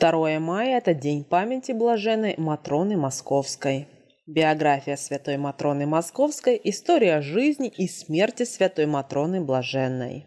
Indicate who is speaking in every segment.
Speaker 1: 2 мая – это день памяти блаженной Матроны Московской. Биография святой Матроны Московской, история жизни и смерти святой Матроны Блаженной.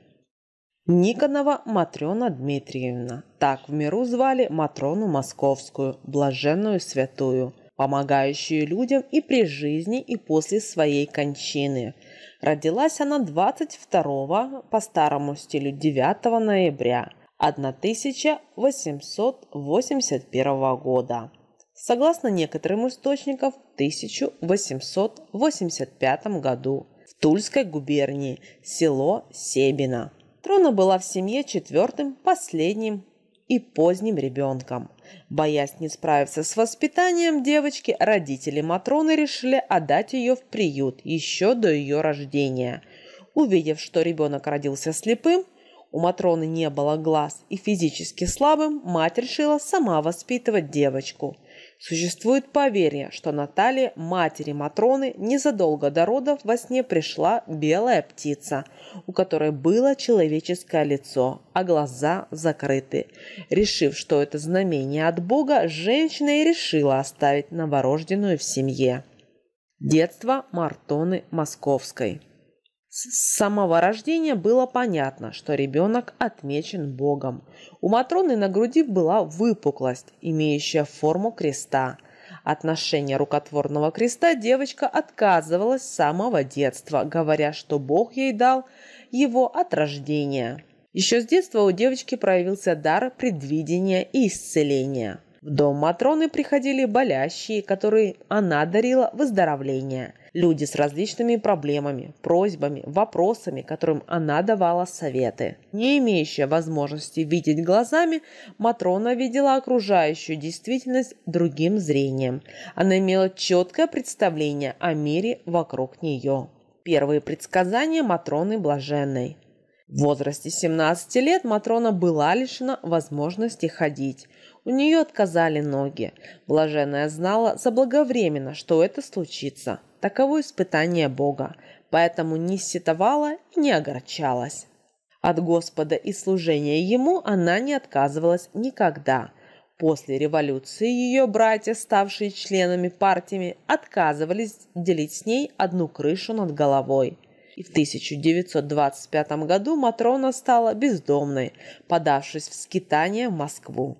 Speaker 1: Никонова Матрена Дмитриевна. Так в миру звали Матрону Московскую, Блаженную Святую, помогающую людям и при жизни, и после своей кончины. Родилась она 22 по старому стилю 9 ноября – 1881 года. Согласно некоторым источникам, в 1885 году в Тульской губернии село Себино. Трона была в семье четвертым, последним и поздним ребенком. Боясь не справиться с воспитанием девочки, родители Матроны решили отдать ее в приют еще до ее рождения. Увидев, что ребенок родился слепым, у Матроны не было глаз, и физически слабым мать решила сама воспитывать девочку. Существует поверье, что Наталье, матери Матроны, незадолго до родов во сне пришла белая птица, у которой было человеческое лицо, а глаза закрыты. Решив, что это знамение от Бога, женщина и решила оставить новорожденную в семье. Детство Мартоны Московской. С самого рождения было понятно, что ребенок отмечен Богом. У Матроны на груди была выпуклость, имеющая форму креста. Отношение рукотворного креста девочка отказывалась с самого детства, говоря, что Бог ей дал его от рождения. Еще с детства у девочки проявился дар предвидения и исцеления. В дом Матроны приходили болящие, которые она дарила выздоровление. Люди с различными проблемами, просьбами, вопросами, которым она давала советы. Не имеющая возможности видеть глазами, Матрона видела окружающую действительность другим зрением. Она имела четкое представление о мире вокруг нее. Первые предсказания Матроны Блаженной – в возрасте 17 лет Матрона была лишена возможности ходить. У нее отказали ноги. Блаженная знала заблаговременно, что это случится. Таково испытание Бога. Поэтому не сетовала и не огорчалась. От Господа и служения Ему она не отказывалась никогда. После революции ее братья, ставшие членами партиями, отказывались делить с ней одну крышу над головой – и в 1925 году Матрона стала бездомной, подавшись в скитание в Москву.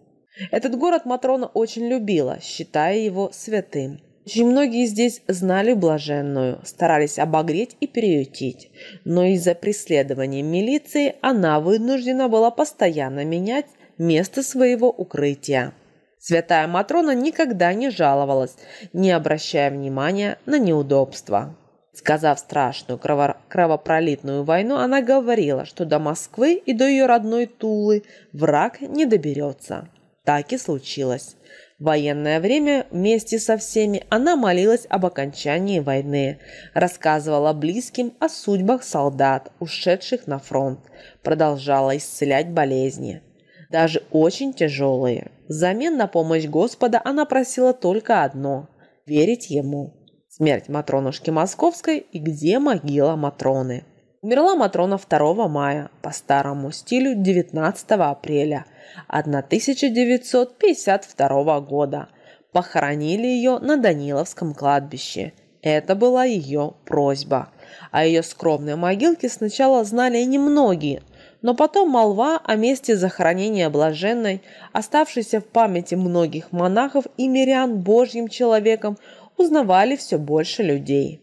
Speaker 1: Этот город Матрона очень любила, считая его святым. Очень многие здесь знали блаженную, старались обогреть и приютить, но из-за преследования милиции она вынуждена была постоянно менять место своего укрытия. Святая Матрона никогда не жаловалась, не обращая внимания на неудобства. Сказав страшную крово кровопролитную войну, она говорила, что до Москвы и до ее родной Тулы враг не доберется. Так и случилось. В военное время вместе со всеми она молилась об окончании войны, рассказывала близким о судьбах солдат, ушедших на фронт, продолжала исцелять болезни, даже очень тяжелые. Взамен на помощь Господа она просила только одно – верить Ему смерть Матронушки Московской и где могила Матроны. Умерла Матрона 2 мая по старому стилю 19 апреля 1952 года. Похоронили ее на Даниловском кладбище. Это была ее просьба. О ее скромной могилке сначала знали немногие, но потом молва о месте захоронения блаженной, оставшейся в памяти многих монахов и мирян божьим человеком, узнавали все больше людей.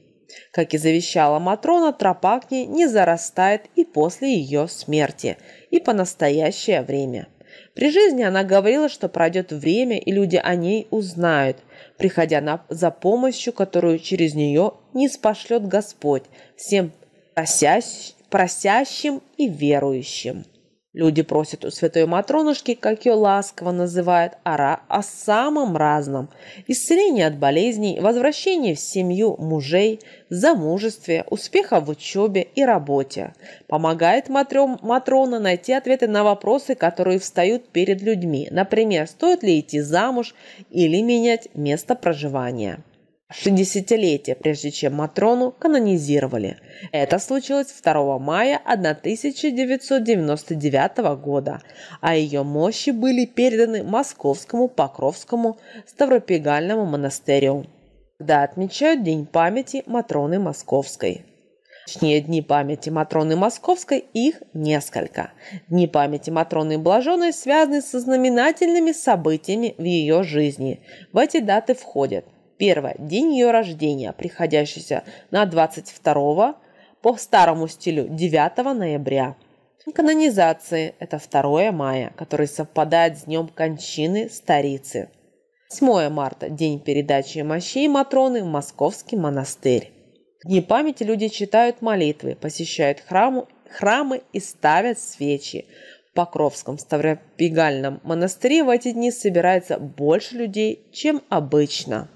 Speaker 1: Как и завещала Матрона, тропа к ней не зарастает и после ее смерти, и по настоящее время. При жизни она говорила, что пройдет время, и люди о ней узнают, приходя на, за помощью, которую через нее не спошлет Господь, всем просящим, просящим и верующим. Люди просят у святой Матронушки, как ее ласково называют, ара о самом разном. Исцеление от болезней, возвращение в семью мужей, замужестве, успеха в учебе и работе. Помогает матрем, Матрона найти ответы на вопросы, которые встают перед людьми. Например, стоит ли идти замуж или менять место проживания. 60-летие, прежде чем Матрону канонизировали. Это случилось 2 мая 1999 года, а ее мощи были переданы Московскому Покровскому Ставропегальному монастырю, когда отмечают День памяти Матроны Московской. Точнее, Дни памяти Матроны Московской их несколько. Дни памяти Матроны Блаженной связаны со знаменательными событиями в ее жизни. В эти даты входят – Первое. День ее рождения, приходящийся на 22 по старому стилю 9 ноября. Канонизации – это 2 мая, который совпадает с днем кончины старицы. 8 марта – день передачи мощей Матроны в Московский монастырь. В дни памяти люди читают молитвы, посещают храму, храмы и ставят свечи. В Покровском Ставропигальном монастыре в эти дни собирается больше людей, чем обычно.